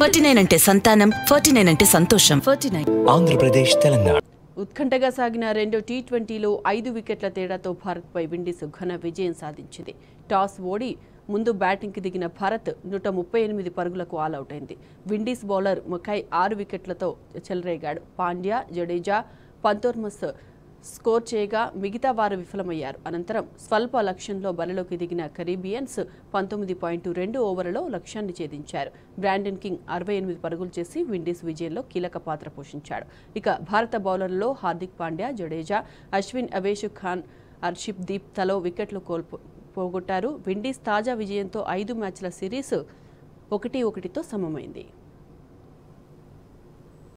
forty nine అంటే సంతానం forty nine అంటే సంతోషం ఫార్టీ నైన్ ఆంధ్రప్రదేశ్ తెలంగాణ ఉత్కంఠగా సాగిన రెండో టీ ట్వంటీలో ఐదు వికెట్ల తేడాతో భారత్పై విండీస్ ఘన విజయం సాధించింది టాస్ ఓడి ముందు బ్యాటింగ్కి దిగిన భారత్ నూట ముప్పై ఎనిమిది పరుగులకు ఆల్అౌట్ అయింది విండీస్ బౌలర్ ముఖై ఆరు వికెట్లతో చెలరేగాడు పాండ్యా జడేజా పంతోర్మస్ స్కోర్ చేయగా మిగతా వారు విఫలమయ్యారు అనంతరం స్వల్ప లక్ష్యంలో బలిలోకి దిగిన కరీబియన్స్ పంతొమ్మిది పాయింట్ రెండు ఓవర్లలో లక్ష్యాన్ని ఛేదించారు బ్రాండన్ కింగ్ అరవై ఎనిమిది పరుగులు చేసి విండీస్ విజయంలో కీలక పాత్ర పోషించాడు ఇక భారత బౌలర్లలో హార్దిక్ పాండ్యా జడేజా అశ్విన్ అవేష్ ఖాన్ అర్షిప్ దీప్ తలో వికెట్లు కోల్పో పోగొట్టారు విండీస్ తాజా విజయంతో ఐదు మ్యాచ్ల సిరీస్ ఒకటి ఒకటితో సమమైంది